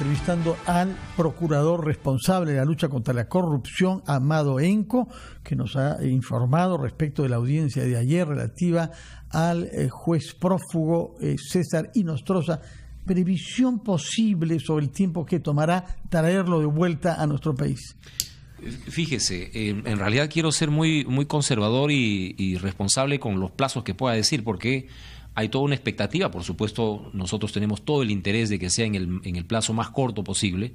entrevistando al procurador responsable de la lucha contra la corrupción, Amado Enco, que nos ha informado respecto de la audiencia de ayer relativa al eh, juez prófugo eh, César Inostroza. Previsión posible sobre el tiempo que tomará traerlo de vuelta a nuestro país. Fíjese, eh, en realidad quiero ser muy, muy conservador y, y responsable con los plazos que pueda decir, porque hay toda una expectativa, por supuesto nosotros tenemos todo el interés de que sea en el, en el plazo más corto posible,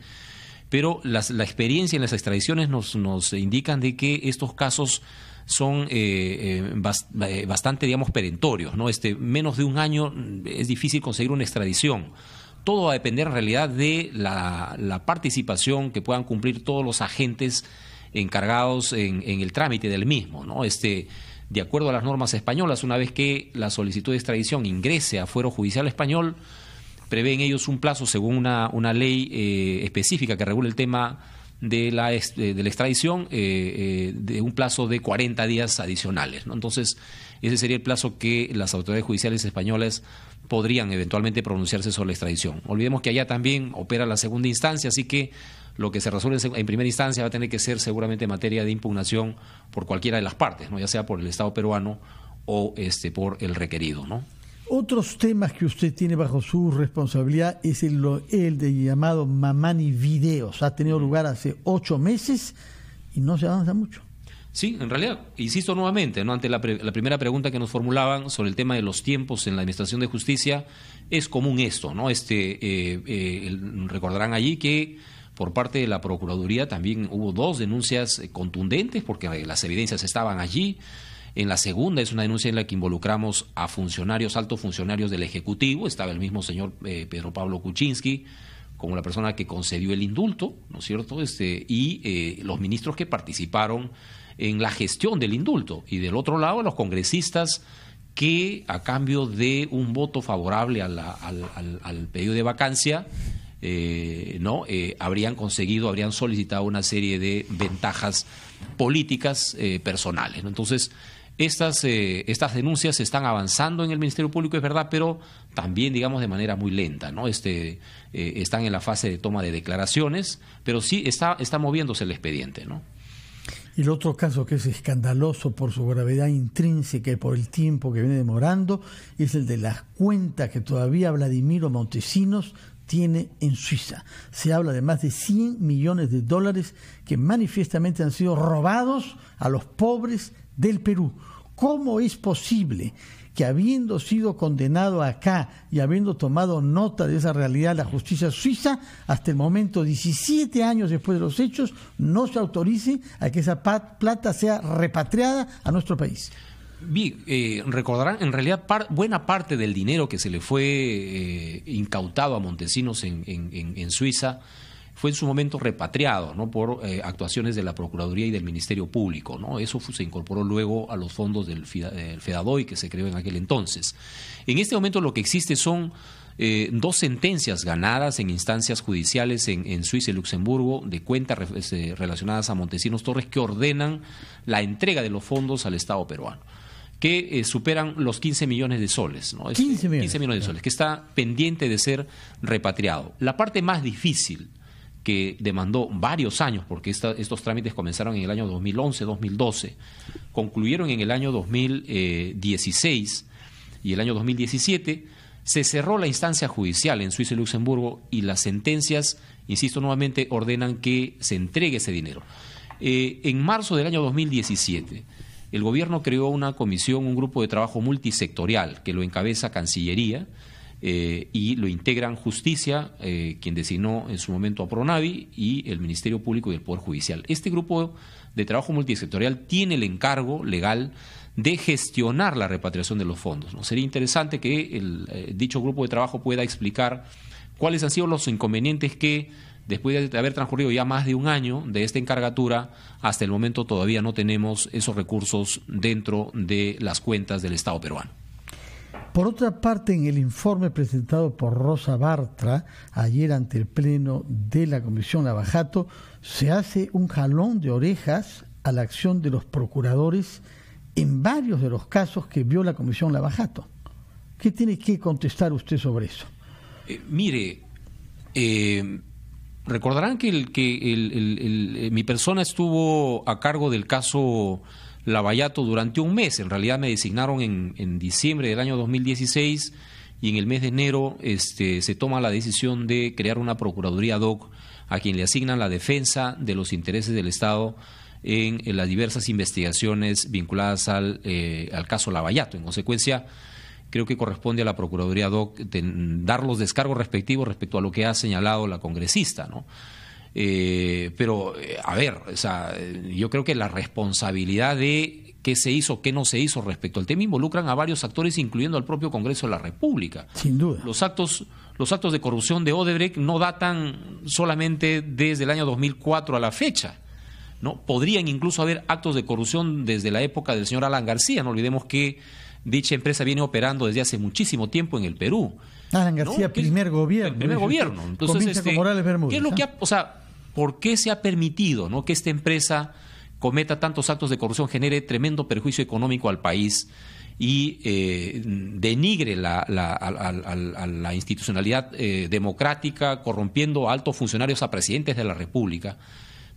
pero la experiencia en las extradiciones nos, nos indican de que estos casos son eh, eh, eh, bastante, digamos, perentorios, ¿no? Este, menos de un año mm, es difícil conseguir una extradición. Todo va a depender en realidad de la, participación que puedan cumplir todos los agentes encargados en, el trámite del mismo, ¿no? Este, de acuerdo a las normas españolas, una vez que la solicitud de extradición ingrese a fuero judicial español, prevén ellos un plazo según una, ley eh, específica que regula el tema de la, extradición eh, eh, de un plazo de 40 días adicionales. ¿no? Entonces, ese sería el plazo que las autoridades judiciales españolas podrían eventualmente pronunciarse sobre la extradición. Olvidemos que allá también opera la segunda instancia, así que lo que se resuelve en primera instancia va a tener que ser seguramente materia de impugnación por cualquiera de las partes, ¿no? ya sea por el Estado peruano o este, por el requerido. ¿no? otros temas que usted tiene bajo su responsabilidad es el, el de llamado Mamani Videos. Ha tenido lugar hace ocho meses y no se avanza mucho. Sí, en realidad, insisto nuevamente, ¿no? ante la, primera pregunta que nos formulaban sobre el tema de los tiempos en la Administración de Justicia, es común esto, ¿no? Este, eh, eh, recordarán allí que por parte de la Procuraduría también hubo dos denuncias eh, contundentes porque las evidencias estaban allí en la segunda es una denuncia en la que involucramos a funcionarios, altos funcionarios del Ejecutivo, estaba el mismo señor eh, Pedro Pablo Kuczynski como la persona que concedió el indulto, ¿no es cierto? Este, y eh, los ministros que participaron en la gestión del indulto. Y del otro lado, los congresistas que a cambio de un voto favorable al, pedido de vacancia, eh, ¿no? habrían conseguido, habrían solicitado una serie de ventajas políticas personales. Entonces, estas, eh, estas denuncias están avanzando en el Ministerio Público, es verdad, pero también, digamos, de manera muy lenta, ¿no? Este, eh, están en la fase de toma de declaraciones, pero sí está, está moviéndose el expediente, ¿no? Y el otro caso que es escandaloso por su gravedad intrínseca y por el tiempo que viene demorando es el de las cuentas que todavía Vladimiro Montesinos tiene en Suiza. Se habla de más de 100 millones de dólares que manifiestamente han sido robados a los pobres del Perú. ¿Cómo es posible que habiendo sido condenado acá y habiendo tomado nota de esa realidad la justicia suiza, hasta el momento, 17 años después de los hechos, no se autorice a que esa plata sea repatriada a nuestro país? Bien, eh, recordarán, en realidad buena parte del dinero que se le fue eh, incautado a Montesinos en, en Suiza, fue en su momento repatriado por eh, actuaciones de la Procuraduría y del Ministerio Público. ¿no? Eso se incorporó luego a los fondos del, FEDADOI que se creó en aquel entonces. En este momento lo que existe son eh, dos sentencias ganadas en instancias judiciales en, Suiza y Luxemburgo de cuentas este, relacionadas a Montesinos Torres que ordenan la entrega de los fondos al Estado peruano que eh, superan los 15 millones de soles, ¿no? 15 millones de soles, que está pendiente de ser repatriado. La parte más difícil que demandó varios años, porque estos trámites comenzaron en el año 2011-2012, concluyeron en el año 2016 y el año 2017, se cerró la instancia judicial en Suiza y Luxemburgo y las sentencias, insisto nuevamente, ordenan que se entregue ese dinero. Eh, en marzo del año 2017, el gobierno creó una comisión, un grupo de trabajo multisectorial que lo encabeza Cancillería, eh, y lo integran Justicia, eh, quien designó en su momento a Pronavi, y el Ministerio Público y el Poder Judicial. Este grupo de trabajo multisectorial tiene el encargo legal de gestionar la repatriación de los fondos. Sería interesante que eh, dicho grupo de trabajo pueda explicar cuáles han sido los inconvenientes que después de haber transcurrido ya más de un año de esta encargatura, hasta el momento todavía no tenemos esos recursos dentro de las cuentas del Estado peruano. Por otra parte, en el informe presentado por Rosa Bartra ayer ante el Pleno de la Comisión Lavajato, se hace un jalón de orejas a la acción de los procuradores en varios de los casos que vio la Comisión Lavajato. ¿Qué tiene que contestar usted sobre eso? Eh, mire, eh, recordarán que, eh, mi persona estuvo a cargo del caso Lavallato durante un mes. En realidad me designaron en, diciembre del año 2016 y en el mes de enero este, se toma la decisión de crear una Procuraduría DOC a quien le asignan la defensa de los intereses del Estado en, las diversas investigaciones vinculadas al, eh, al caso Lavallato. En consecuencia, creo que corresponde a la Procuraduría DOC dar los descargos respectivos respecto a lo que ha señalado la congresista. ¿no? Eh, pero, eh, a ver, sea, yo creo que la responsabilidad de qué se hizo, qué no se hizo respecto al tema involucran a varios actores, incluyendo al propio Congreso de la República. Sin duda. Los actos los actos de corrupción de Odebrecht no datan solamente desde el año 2004 a la fecha. ¿no? Podrían incluso haber actos de corrupción desde la época del señor Alan García. No olvidemos que dicha empresa viene operando desde hace muchísimo tiempo en el Perú. Alan García, primer gobierno. primer gobierno. Entonces, este, ¿qué es lo que o sea, por qué se ha permitido que esta empresa cometa tantos actos de corrupción, genere tremendo perjuicio económico al país y eh, denigre la, institucionalidad eh, democrática, corrompiendo a altos funcionarios, a presidentes de la República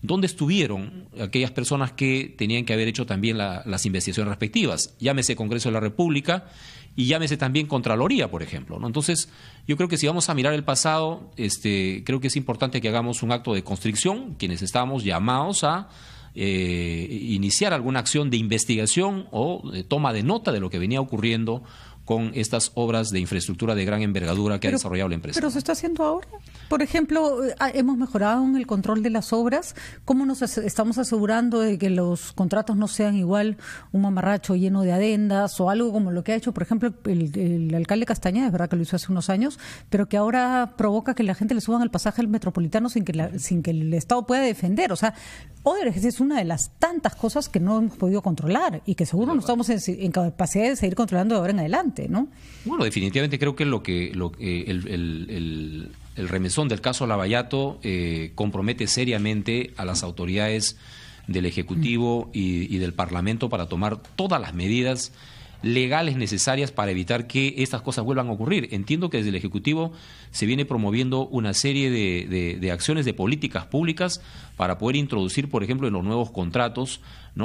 dónde estuvieron aquellas personas que tenían que haber hecho también las investigaciones respectivas. Llámese Congreso de la República y llámese también Contraloría, por ejemplo. ¿no? Entonces, yo creo que si vamos a mirar el pasado, este, creo que es importante que hagamos un acto de constricción, quienes estamos llamados a eh, iniciar alguna acción de investigación o de toma de nota de lo que venía ocurriendo con estas obras de infraestructura de gran envergadura que ha desarrollado la empresa. Pero se está haciendo ahora. Por ejemplo, eh, ah, hemos mejorado en el control de las obras. ¿Cómo nos estamos asegurando de que los contratos no sean igual un mamarracho lleno de adendas o algo como lo que ha hecho, por ejemplo, el, alcalde Castañeda, es verdad que lo hizo hace unos años, pero que ahora provoca que la gente le suban al pasaje al metropolitano sin que, sin que el Estado pueda defender? O sea, Odebrecht es una de las tantas cosas que no hemos podido controlar y que seguro no estamos en capacidad de seguir controlando de ahora en adelante. Bueno, definitivamente creo que lo que lo, eh, el, remesón del caso Lavallato eh, compromete seriamente a las autoridades del Ejecutivo mm. y, y del Parlamento para tomar todas las medidas legales necesarias para evitar que estas cosas vuelvan a ocurrir. Entiendo que desde el Ejecutivo se viene promoviendo una serie de, acciones, de políticas públicas para poder introducir, por ejemplo, en los nuevos contratos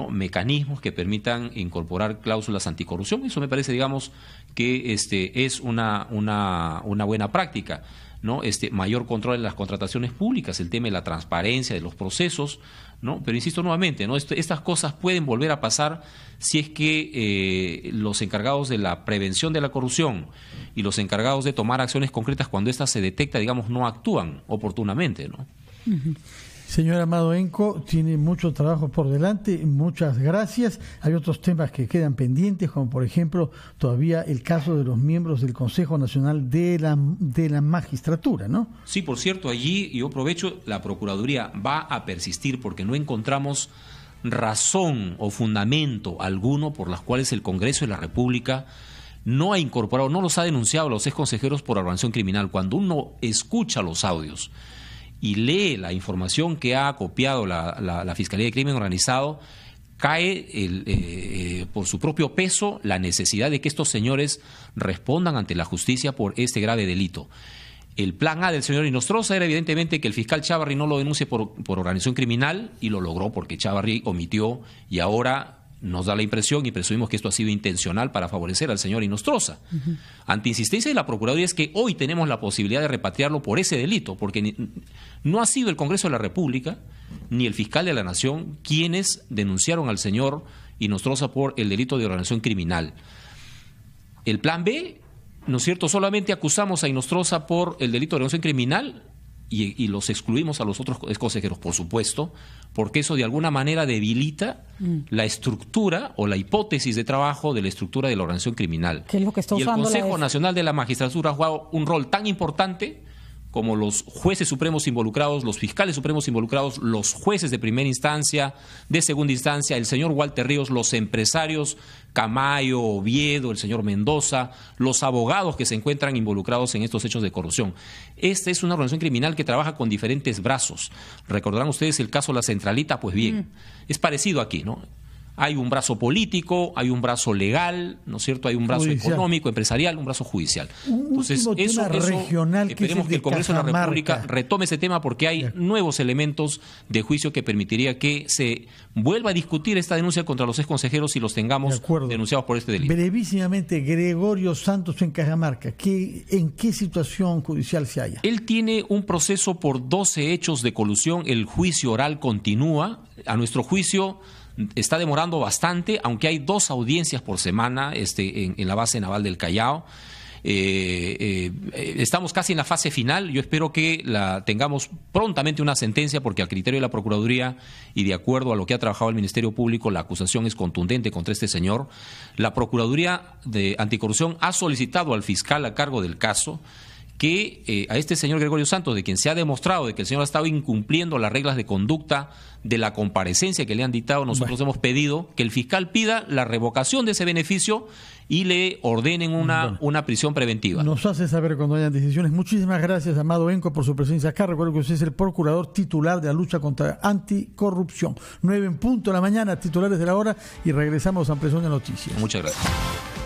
mecanismos que permitan incorporar cláusulas anticorrupción. Eso me parece, digamos, que este, es una, una buena práctica. ¿no? Este, mayor control en las contrataciones públicas, el tema de la transparencia, de los procesos, ¿no? Pero insisto nuevamente, ¿no? estas cosas pueden volver a pasar si es que eh, los encargados de la prevención de la corrupción y los encargados de tomar acciones concretas cuando ésta se detecta, digamos, no actúan oportunamente, ¿no? Señor Amado Enco, tiene mucho trabajo por delante, muchas gracias. Hay otros temas que quedan pendientes, como por ejemplo todavía el caso de los miembros del Consejo Nacional de la, de la Magistratura, ¿no? Sí, por cierto, allí yo aprovecho, la Procuraduría va a persistir porque no encontramos razón o fundamento alguno por las cuales el Congreso de la República no ha incorporado, no los ha denunciado los los consejeros por organización criminal. Cuando uno escucha los audios y lee la información que ha copiado la, Fiscalía de Crimen Organizado, cae eh, eh, por su propio peso la necesidad de que estos señores respondan ante la justicia por este grave delito. El plan A del señor Inostroza era evidentemente que el fiscal Chavarri no lo denuncie por, por organización criminal y lo logró porque Chavarri omitió y ahora nos da la impresión y presumimos que esto ha sido intencional para favorecer al señor Inostroza. Ante insistencia de la Procuraduría es que hoy tenemos la posibilidad de repatriarlo por ese delito, porque no ha sido el Congreso de la República ni el fiscal de la Nación quienes denunciaron al señor Inostroza por el delito de organización criminal. El plan B, ¿no es cierto? Solamente acusamos a Inostroza por el delito de organización criminal y, los excluimos a los otros consejeros, por supuesto, porque eso de alguna manera debilita mm. la estructura o la hipótesis de trabajo de la estructura de la organización criminal. y el Consejo Nacional de la Magistratura ha jugado un rol tan importante como los jueces supremos involucrados, los fiscales supremos involucrados, los jueces de primera instancia, de segunda instancia, el señor Walter Ríos, los empresarios Camayo, Oviedo, el señor Mendoza, los abogados que se encuentran involucrados en estos hechos de corrupción. Esta es una organización criminal que trabaja con diferentes brazos. Recordarán ustedes el caso La Centralita, pues bien, mm. es parecido aquí, ¿no? Hay un brazo político, hay un brazo legal, ¿no es cierto? Hay un brazo económico, empresarial, un brazo judicial. Un Entonces, eso, eso, regional esperemos que, el Congreso de la República retome ese tema porque hay nuevos elementos de juicio que permitiría que se vuelva a discutir esta denuncia contra los ex consejeros si los tengamos denunciados por este delito. Brevísimamente, Gregorio Santos en Cajamarca, ¿qué, ¿en qué situación judicial se halla? Él tiene un proceso por 12 hechos de colusión, el juicio oral continúa. A nuestro juicio está demorando bastante, aunque hay dos audiencias por semana este, en, la base naval del Callao. Eh, eh, estamos casi en la fase final. Yo espero que tengamos prontamente una sentencia, porque a criterio de la Procuraduría y de acuerdo a lo que ha trabajado el Ministerio Público, la acusación es contundente contra este señor. La Procuraduría de Anticorrupción ha solicitado al fiscal a cargo del caso que eh, a este señor Gregorio Santos, de quien se ha demostrado de que el señor ha estado incumpliendo las reglas de conducta de la comparecencia que le han dictado, nosotros hemos pedido que el fiscal pida la revocación de ese beneficio y le ordenen una, prisión preventiva. Nos hace saber cuando hayan decisiones. Muchísimas gracias, Amado Enco, por su presencia acá. Recuerdo que usted es el procurador titular de la lucha contra la anticorrupción. 9 en punto de la mañana, titulares de la hora, y regresamos a prisión de Noticias. Muchas gracias.